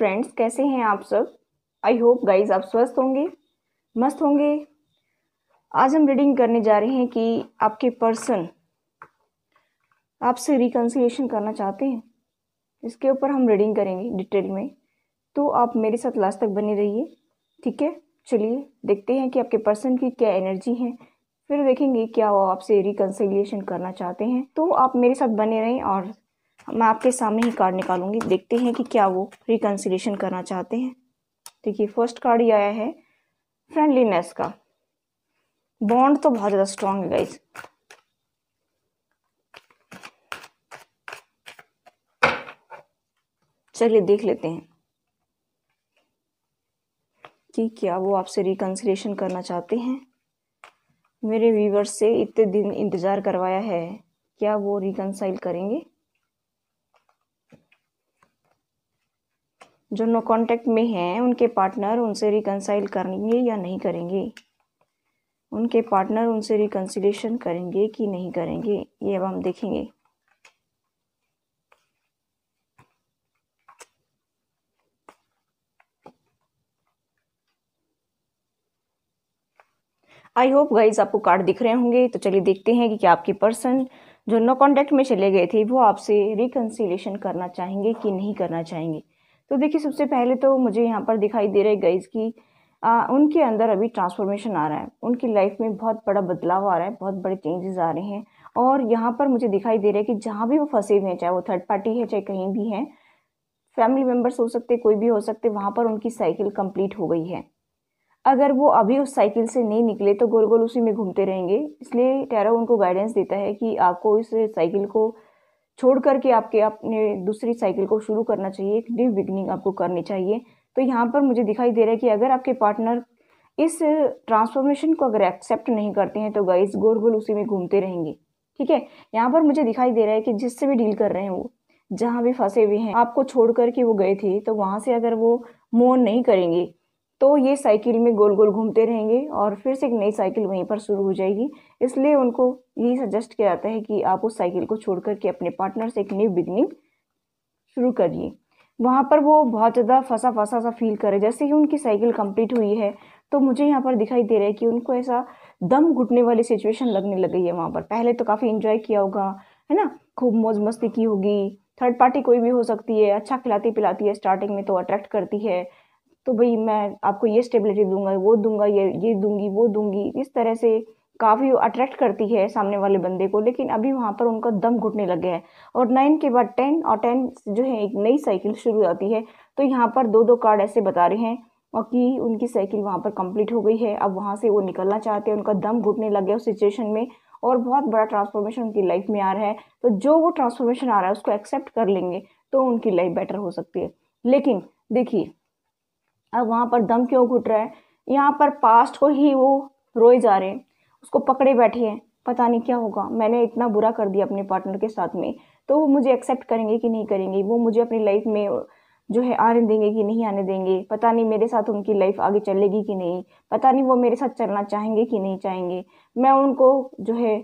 friends कैसे हैं आप सब आई होप गाइज आप स्वस्थ होंगे मस्त होंगे आज हम रीडिंग करने जा रहे हैं कि आपके पर्सन आपसे रिकन्सिलेशन करना चाहते हैं इसके ऊपर हम रीडिंग करेंगे डिटेल में तो आप मेरे साथ लास्ट तक बने रहिए ठीक है चलिए देखते हैं कि आपके पर्सन की क्या एनर्जी है फिर देखेंगे क्या वो आपसे रिकन्सिलेशन करना चाहते हैं तो आप मेरे साथ बने रहें और मैं आपके सामने ही कार्ड निकालूंगी देखते हैं कि क्या वो रिकन्सिलेशन करना चाहते हैं देखिए फर्स्ट कार्ड ये आया है फ्रेंडलीनेस का बॉन्ड तो बहुत ज़्यादा स्ट्रांग है गाइज चलिए देख लेते हैं कि क्या वो आपसे रिकन्सिलेशन करना चाहते हैं मेरे व्यूवर्स से इतने दिन इंतज़ार करवाया है क्या वो रिकनसाइल करेंगे जो नो कांटेक्ट में हैं उनके पार्टनर उनसे रिकनसाइल करेंगे या नहीं करेंगे उनके पार्टनर उनसे रिकनसिलेशन करेंगे कि नहीं करेंगे ये अब हम देखेंगे आई होप गाइज आपको कार्ड दिख रहे होंगे तो चलिए देखते हैं कि क्या आपकी पर्सन जो नो कांटेक्ट में चले गए थे वो आपसे रिकनसिलेशन करना चाहेंगे कि नहीं करना चाहेंगे तो देखिए सबसे पहले तो मुझे यहाँ पर दिखाई दे रहा है गाइज की आ, उनके अंदर अभी ट्रांसफॉर्मेशन आ रहा है उनकी लाइफ में बहुत बड़ा बदलाव आ रहा है बहुत बड़े चेंजेस आ रहे हैं और यहाँ पर मुझे दिखाई दे रहा है कि जहाँ भी वो फंसे हुए हैं चाहे वो थर्ड पार्टी है चाहे कहीं भी हैं फैमिली मेम्बर्स हो सकते कोई भी हो सकते वहाँ पर उनकी साइकिल कंप्लीट हो गई है अगर वो अभी उस साइकिल से नहीं निकले तो गोल गोल उसी में घूमते रहेंगे इसलिए टैरो उनको गाइडेंस देता है कि आपको इस साइकिल को छोड़ करके आपके अपने दूसरी साइकिल को शुरू करना चाहिए एक न्यू बिगनिंग आपको करनी चाहिए तो यहाँ पर मुझे दिखाई दे रहा है कि अगर आपके पार्टनर इस ट्रांसफॉर्मेशन को अगर एक्सेप्ट नहीं करते हैं तो गाइस गोल गोल उसी में घूमते रहेंगे ठीक है यहाँ पर मुझे दिखाई दे रहा है कि जिससे भी डील कर रहे हैं वो जहाँ भी फंसे हुए हैं आपको छोड़ करके वो गए थे तो वहाँ से अगर वो मोन नहीं करेंगे तो ये साइकिल में गोल गोल घूमते रहेंगे और फिर से एक नई साइकिल वहीं पर शुरू हो जाएगी इसलिए उनको यही सजेस्ट किया जाता है कि आप उस साइकिल को छोड़ करके अपने पार्टनर से एक न्यू बिगनिंग शुरू करिए वहाँ पर वो बहुत ज़्यादा फंसा फंसा सा फील करे जैसे ही उनकी साइकिल कंप्लीट हुई है तो मुझे यहाँ पर दिखाई दे रहा है कि उनको ऐसा दम घुटने वाली सिचुएशन लगने लग गई है वहाँ पर पहले तो काफ़ी इन्जॉय किया होगा है ना खूब मौज मस्ती की होगी थर्ड पार्टी कोई भी हो सकती है अच्छा खिलाती पिलाती है स्टार्टिंग में तो अट्रैक्ट करती है तो भाई मैं आपको ये स्टेबिलिटी दूंगा वो दूंगा ये ये दूंगी वो दूंगी इस तरह से काफ़ी अट्रैक्ट करती है सामने वाले बंदे को लेकिन अभी वहाँ पर उनका दम घुटने लग गया है और नाइन के बाद टेन और टेन जो है एक नई साइकिल शुरू हो जाती है तो यहाँ पर दो दो कार्ड ऐसे बता रहे हैं और कि उनकी साइकिल वहाँ पर कंप्लीट हो गई है अब वहाँ से वो निकलना चाहते हैं उनका दम घुटने लग गया उस सिचुएशन में और बहुत बड़ा ट्रांसफॉर्मेशन उनकी लाइफ में आ रहा है तो जो वो ट्रांसफॉर्मेशन आ रहा है उसको एक्सेप्ट कर लेंगे तो उनकी लाइफ बेटर हो सकती है लेकिन देखिए अब वहाँ पर दम क्यों घुट रहा है यहाँ पर पास्ट को ही वो रोए जा रहे हैं उसको पकड़े बैठे हैं पता नहीं क्या होगा मैंने इतना बुरा कर दिया अपने पार्टनर के साथ में तो वो मुझे एक्सेप्ट करेंगे कि नहीं करेंगे वो मुझे अपनी लाइफ में जो है आने देंगे कि नहीं आने देंगे पता नहीं मेरे साथ उनकी लाइफ आगे चलेगी कि नहीं पता नहीं वो मेरे साथ चलना चाहेंगे कि नहीं चाहेंगे मैं उनको जो है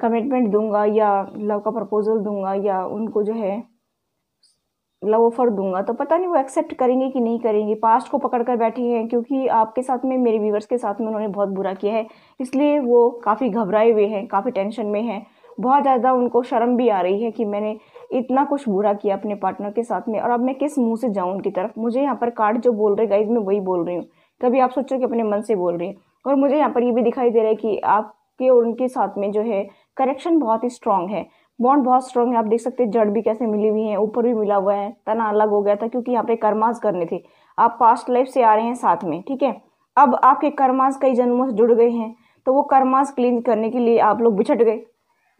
कमिटमेंट दूंगा या लव का प्रपोजल दूंगा या उनको जो है मतलब ऑफर दूंगा तो पता नहीं वो एक्सेप्ट करेंगे कि नहीं करेंगे पास्ट को पकड़ कर बैठे हैं क्योंकि आपके साथ में मेरे व्यूवर्स के साथ में उन्होंने बहुत बुरा किया है इसलिए वो काफ़ी घबराए हुए हैं काफ़ी टेंशन में हैं बहुत ज़्यादा उनको शर्म भी आ रही है कि मैंने इतना कुछ बुरा किया अपने पार्टनर के साथ में और अब मैं किस मुँह से जाऊँ उनकी तरफ मुझे यहाँ पर कार्ड जो बोल रहे गाइज मैं वही बोल रही हूँ कभी आप सोचो कि अपने मन से बोल रहे हैं और मुझे यहाँ पर ये भी दिखाई दे रहा है कि आपके और उनके साथ में जो है करेक्शन बहुत ही स्ट्रांग है बॉन्ड बहुत स्ट्रॉन्ग है आप देख सकते हैं जड़ भी कैसे मिली हुई है ऊपर भी मिला हुआ है तना अलग हो गया था क्योंकि यहाँ पे कर्माज करने थे आप पास्ट लाइफ से आ रहे हैं साथ में ठीक है अब आपके कर्माज कई जन्मों से जुड़ गए हैं तो वो कर्माज क्लीन करने के लिए आप लोग बिछट गए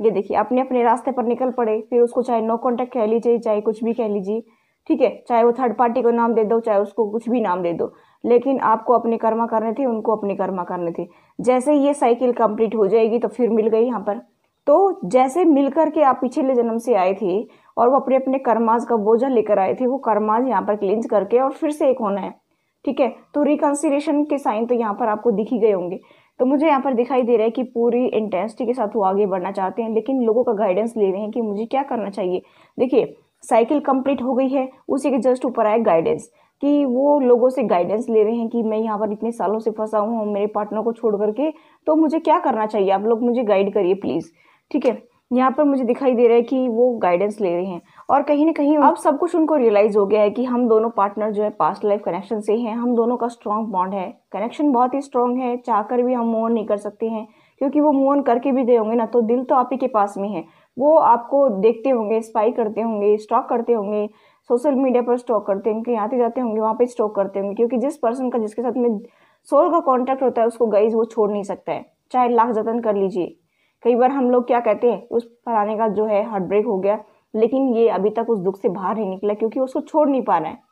ये देखिए अपने अपने रास्ते पर निकल पड़े फिर उसको चाहे नो कॉन्टैक्ट कह लीजिए चाहे कुछ भी कह लीजिए ठीक है चाहे वो थर्ड पार्टी को नाम दे दो चाहे उसको कुछ भी नाम दे दो लेकिन आपको अपने कर्मा करने थे उनको अपने कर्मा करने थे जैसे ही ये साइकिल कंप्लीट हो जाएगी तो फिर मिल गई यहाँ पर तो जैसे मिलकर के आप पिछले जन्म से आए थे और वो अपने अपने कर्माज का बोझा लेकर आए थे वो कर्माज यहाँ पर क्लिंज करके और फिर से एक होना है ठीक है तो रिकन्सिलेशन के साइन तो यहाँ पर आपको दिख ही गए होंगे तो मुझे यहाँ पर दिखाई दे रहा है कि पूरी इंटेंसिटी के साथ वो आगे बढ़ना चाहते हैं लेकिन लोगों का गाइडेंस ले रहे हैं कि मुझे क्या करना चाहिए देखिए साइकिल कंप्लीट हो गई है उसी के जस्ट ऊपर आए गाइडेंस कि वो लोगों से गाइडेंस ले रहे हैं कि मैं यहाँ पर इतने सालों से फंसा हुआ हूँ मेरे पार्टनर को छोड़ करके तो मुझे क्या करना चाहिए आप लोग मुझे गाइड करिए प्लीज़ ठीक है यहाँ पर मुझे दिखाई दे रहा है कि वो गाइडेंस ले रहे हैं और कहीं ना कहीं अब सब कुछ उनको रियलाइज़ हो गया है कि हम दोनों पार्टनर जो है पास्ट लाइफ कनेक्शन से हैं हम दोनों का स्ट्रॉन्ग बॉन्ड है कनेक्शन बहुत ही स्ट्रांग है चाहकर भी हम मूव ऑन नहीं कर सकते हैं क्योंकि वो मूव ऑन करके भी गए होंगे ना तो दिल तो आप ही के पास में है वो आपको देखते होंगे स्पाई करते होंगे स्टॉक करते होंगे सोशल मीडिया पर स्टॉक करते होंगे यहाँ आते जाते होंगे वहाँ पर स्टॉक करते होंगे क्योंकि जिस पर्सन का जिसके साथ में सोल का कॉन्टैक्ट होता है उसको गाइज वो छोड़ नहीं सकता है चाहे लाख जतन कर लीजिए कई बार हम लोग क्या कहते हैं उस फलाने का जो है हार्ट ब्रेक हो गया लेकिन ये अभी तक उस दुख से बाहर नहीं निकला क्योंकि उसको छोड़ नहीं पा रहा है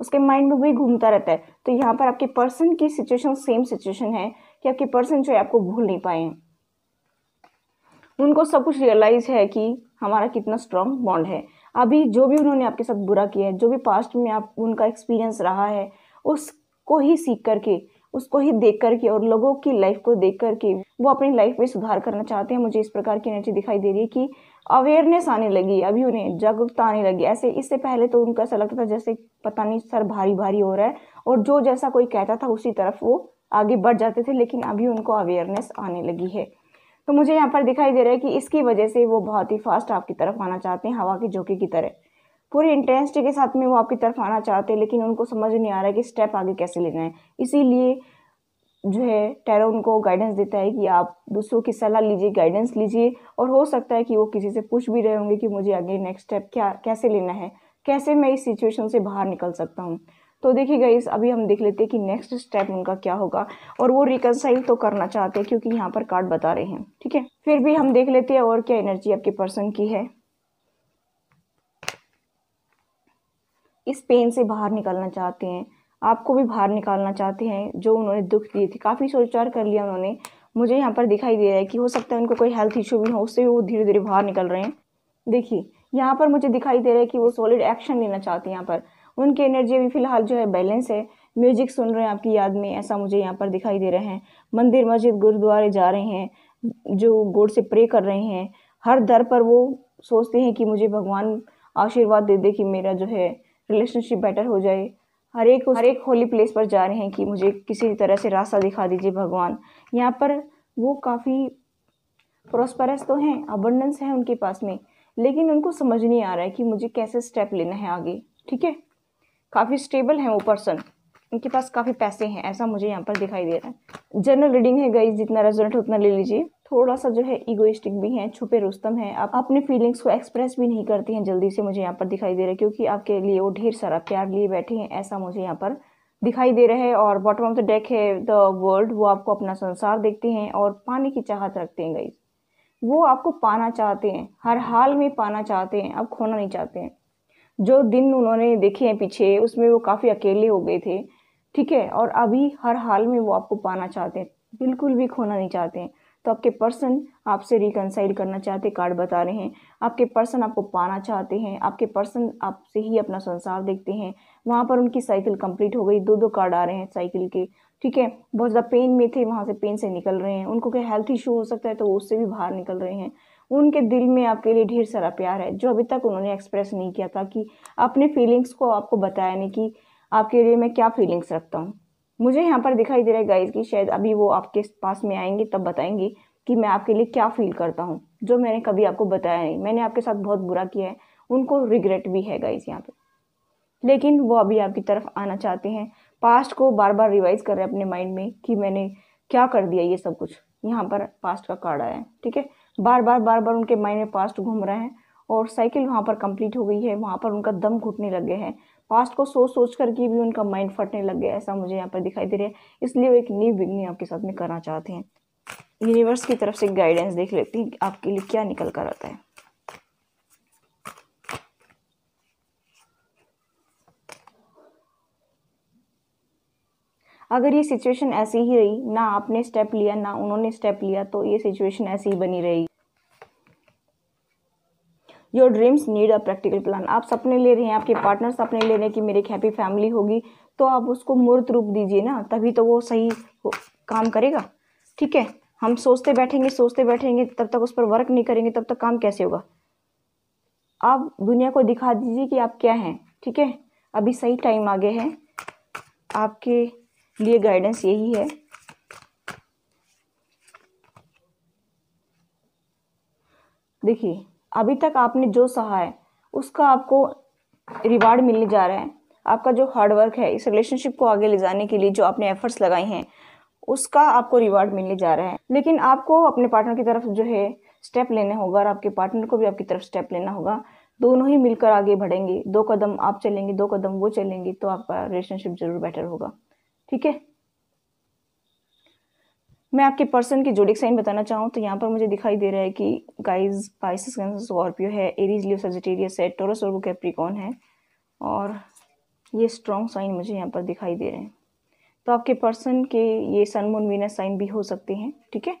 उसके माइंड में वही घूमता रहता है तो यहाँ पर आपके पर्सन की सिचुएशन सेम सिचुएशन है कि आपके पर्सन जो है आपको भूल नहीं पाए हैं उनको सब कुछ रियलाइज है कि हमारा कितना स्ट्रॉन्ग बॉन्ड है अभी जो भी उन्होंने आपके साथ बुरा किया है जो भी पास्ट में आप उनका एक्सपीरियंस रहा है उसको ही सीख करके उसको ही देख करके और लोगों की लाइफ को देख करके वो अपनी लाइफ में सुधार करना चाहते हैं मुझे इस प्रकार की एनर्जी दिखाई दे रही है कि अवेयरनेस आने लगी अभी उन्हें जागरूकता आने लगी ऐसे इससे पहले तो उनको ऐसा लगता था जैसे पता नहीं सर भारी भारी हो रहा है और जो जैसा कोई कहता था उसी तरफ वो आगे बढ़ जाते थे लेकिन अभी उनको अवेयरनेस आने लगी है तो मुझे यहाँ पर दिखाई दे रहा है कि इसकी वजह से वो बहुत ही फास्ट आपकी तरफ आना चाहते हैं हवा के झोंके की तरह पूरी इंटेंसिटी के साथ में वो आपकी तरफ आना चाहते हैं लेकिन उनको समझ नहीं आ रहा है कि स्टेप आगे कैसे लेना है इसीलिए जो है टैरो उनको गाइडेंस देता है कि आप दूसरों की सलाह लीजिए गाइडेंस लीजिए और हो सकता है कि वो किसी से पूछ भी रहे होंगे कि मुझे आगे नेक्स्ट स्टेप क्या कैसे लेना है कैसे मैं इस सिचुएशन से बाहर निकल सकता हूँ तो देखिए गाइस अभी हम देख लेते हैं कि नेक्स्ट स्टेप उनका क्या होगा और वो रिकनसाइल तो करना चाहते हैं क्योंकि यहाँ पर कार्ड बता रहे हैं ठीक है फिर भी हम देख लेते हैं और क्या एनर्जी आपके पर्सन की है इस पेन से बाहर निकलना चाहते हैं आपको भी बाहर निकालना चाहते हैं जो उन्होंने दुख दिए थे काफ़ी सोच विचार कर लिया उन्होंने मुझे यहाँ पर दिखाई दे रहा है कि हो सकता है उनको कोई हेल्थ इशू भी हो उससे भी वो धीरे धीरे बाहर निकल रहे हैं देखिए यहाँ पर मुझे दिखाई दे रहा है कि वो सॉलिड एक्शन लेना चाहते हैं यहाँ पर उनकी एनर्जी अभी फिलहाल जो है बैलेंस है म्यूजिक सुन रहे हैं आपकी याद में ऐसा मुझे यहाँ पर दिखाई दे रहे हैं मंदिर मस्जिद गुरुद्वारे जा रहे हैं जो गोड से प्रे कर रहे हैं हर दर पर वो सोचते हैं कि मुझे भगवान आशीर्वाद दे दे कि मेरा जो है रिलेशनशिप बेटर हो जाए हर एक हर एक होली प्लेस पर जा रहे हैं कि मुझे किसी तरह से रास्ता दिखा दीजिए भगवान यहाँ पर वो काफ़ी प्रोस्परस तो हैं अबंडेंस है उनके पास में लेकिन उनको समझ नहीं आ रहा है कि मुझे कैसे स्टेप लेना है आगे ठीक है काफ़ी स्टेबल है वो पर्सन उनके पास काफ़ी पैसे हैं ऐसा मुझे यहाँ पर दिखाई दे रहा है जनरल रीडिंग है गई जितना रेजोनेट उतना ले लीजिए थोड़ा सा जो है ईगोइस्टिक भी हैं छुपे रुस्तम हैं आप अपने फीलिंग्स को एक्सप्रेस भी नहीं करती हैं जल्दी से मुझे यहाँ पर दिखाई दे रहा है क्योंकि आपके लिए वो ढेर सारा प्यार लिए बैठे हैं ऐसा मुझे यहाँ पर दिखाई दे रहा है और बॉटम ऑफ द डेक है द वर्ल्ड वो आपको अपना संसार देखते हैं और पाने की चाहत रखते हैं गाइज वो आपको पाना चाहते हैं हर हाल में पाना चाहते हैं आप खोना नहीं चाहते हैं जो दिन उन्होंने देखे हैं पीछे उसमें वो काफ़ी अकेले हो गए थे ठीक है और अभी हर हाल में वो आपको पाना चाहते हैं बिल्कुल भी खोना नहीं चाहते हैं तो आपके पर्सन आपसे रिकनसाइल करना चाहते कार्ड बता रहे हैं आपके पर्सन आपको पाना चाहते हैं आपके पर्सन आपसे ही अपना संसार देखते हैं वहाँ पर उनकी साइकिल कंप्लीट हो गई दो दो कार्ड आ रहे हैं साइकिल के ठीक है बहुत ज़्यादा पेन में थे वहाँ से पेन से निकल रहे हैं उनको क्या हेल्थ इशू हो सकता है तो उससे भी बाहर निकल रहे हैं उनके दिल में आपके लिए ढेर सारा प्यार है जो अभी तक उन्होंने एक्सप्रेस नहीं किया था कि अपने फीलिंग्स को आपको बताया नहीं कि आपके लिए मैं क्या फीलिंग्स रखता हूँ मुझे यहाँ पर दिखाई दे रहा है गाइज कि शायद अभी वो आपके पास में आएंगे तब बताएंगी कि मैं आपके लिए क्या फील करता हूँ जो मैंने कभी आपको बताया नहीं मैंने आपके साथ बहुत बुरा किया है उनको रिग्रेट भी है गाइज यहाँ पे लेकिन वो अभी आपकी तरफ आना चाहते हैं पास्ट को बार बार रिवाइज कर रहे हैं अपने माइंड में कि मैंने क्या कर दिया ये सब कुछ यहाँ पर पास्ट का कार्ड आया है ठीक है बार बार बार बार उनके माइंड में पास्ट घूम रहे हैं और साइकिल वहाँ पर कंप्लीट हो गई है वहाँ पर उनका दम घुटने लग गया है पास्ट को सोच सोच करके भी उनका माइंड फटने लग गया ऐसा मुझे यहाँ पर दिखाई दे रहा है इसलिए वो एक न्यू बिगनी आपके साथ में करना चाहते हैं यूनिवर्स की तरफ से गाइडेंस देख लेते हैं आपके लिए क्या निकल कर आता है अगर ये सिचुएशन ऐसी ही रही ना आपने स्टेप लिया ना उन्होंने स्टेप लिया तो ये सिचुएशन ऐसी ही बनी रहेगी your dreams need a practical plan आप सपने ले रहे हैं आपके पार्टनर सपने ले रहे हैं कि मेरी एक हैप्पी फैमिली होगी तो आप उसको मूर्त रूप दीजिए ना तभी तो वो सही काम करेगा ठीक है हम सोचते बैठेंगे सोचते बैठेंगे तब तक उस पर वर्क नहीं करेंगे तब तक काम कैसे होगा आप दुनिया को दिखा दीजिए कि आप क्या हैं ठीक है अभी सही टाइम आ गया है आपके लिए गाइडेंस यही है देखिए अभी तक आपने जो सहा है उसका आपको रिवार्ड मिलने जा रहा है आपका जो हार्डवर्क है इस रिलेशनशिप को आगे ले जाने के लिए जो आपने एफर्ट्स लगाए हैं उसका आपको रिवार्ड मिलने जा रहा है लेकिन आपको अपने पार्टनर की तरफ जो है स्टेप लेना होगा और आपके पार्टनर को भी आपकी तरफ स्टेप लेना होगा दोनों ही मिलकर आगे बढ़ेंगे दो कदम आप चलेंगे दो कदम वो चलेंगे तो आपका रिलेशनशिप जरूर बेटर होगा ठीक है मैं आपके पर्सन की जोडिक साइन बताना चाहूँ तो यहाँ पर मुझे दिखाई दे रहा है कि गाइज पाइसिस स्कॉर्पियो है एरीज लियो सजिटेरियस है टोरस और वो कैप्रिकॉन है और ये स्ट्रॉन्ग साइन मुझे यहाँ पर दिखाई दे रहे हैं तो आपके पर्सन के ये सनमून वीनस साइन भी हो सकते हैं ठीक है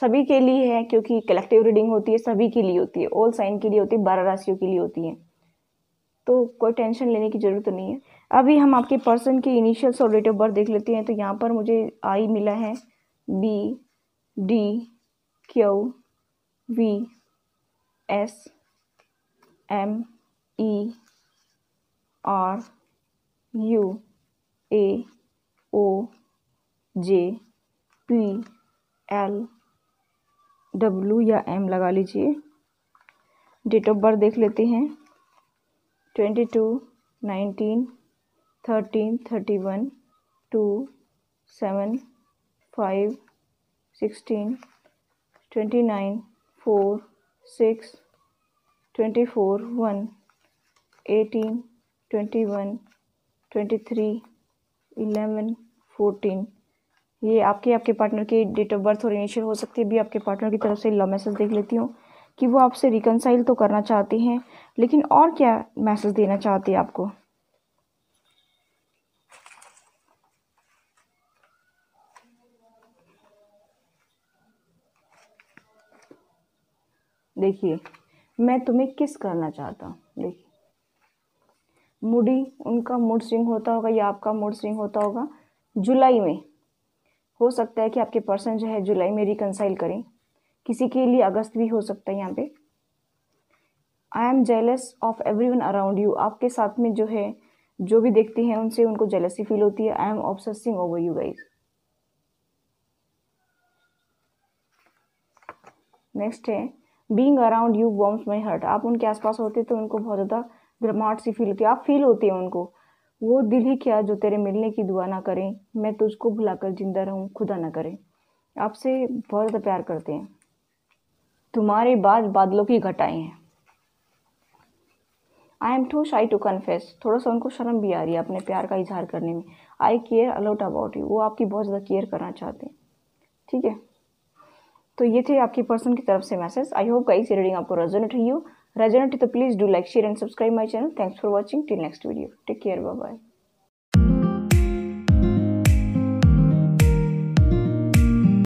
सभी के लिए है क्योंकि कलेक्टिव रीडिंग होती है सभी के लिए होती है ऑल साइन के लिए होती है बारह राशियों के लिए होती है तो कोई टेंशन लेने की ज़रूरत तो नहीं है अभी हम आपके पर्सन की इनिशियल्स और डेट ऑफ बर्थ देख लेते हैं तो यहाँ पर मुझे आई मिला है B D Q V S M E R U A O J P L W या एम लगा लीजिए डेट ऑफ बर्थ देख लेते हैं twenty two nineteen thirteen thirty one two seven five sixteen twenty nine four six twenty four one eighteen twenty one twenty three eleven fourteen ये आपके आपके partner की डेट ऑफ बर्थ और initial हो सकती है भी आपके पार्टनर की तरफ से लव मैसेज देख लेती हूँ कि वो आपसे रिकनसाइल तो करना चाहती हैं लेकिन और क्या मैसेज देना चाहती है आपको देखिए मैं तुम्हें किस करना चाहता हूँ देखिए मुडी उनका मूड स्विंग होता होगा या आपका मूड स्विंग होता होगा जुलाई में हो सकता है कि आपके पर्सन जो है जुलाई में रिकनसाइल करें किसी के लिए अगस्त भी हो सकता है यहाँ पे I am jealous of everyone around you आपके साथ में जो है जो भी देखते हैं उनसे उनको जेलसी फील होती है I am obsessing over you guys next है being around you warms my heart आप उनके आसपास होते तो उनको बहुत ज़्यादा गर्माहट सी फील होती है आप फील होते हैं उनको वो दिल ही क्या जो तेरे मिलने की दुआ ना करें मैं तुझको भुलाकर जिंदा रहूं खुदा ना करें आपसे बहुत ज़्यादा प्यार करते हैं तुम्हारे बाद बादलों की घटाएं हैं I am too shy to confess थोड़ा सा उनको शर्म भी आ रही है अपने प्यार का इजहार करने में I care a lot about you वो आपकी बहुत ज़्यादा केयर करना चाहते हैं ठीक है तो ये थे आपकी पर्सन की तरफ से मैसेज आई होप गाइस ये रीडिंग आपको रेजोनेट रही हो रेजोनेट तो please do like share and subscribe my channel thanks for watching till next video take care bye bye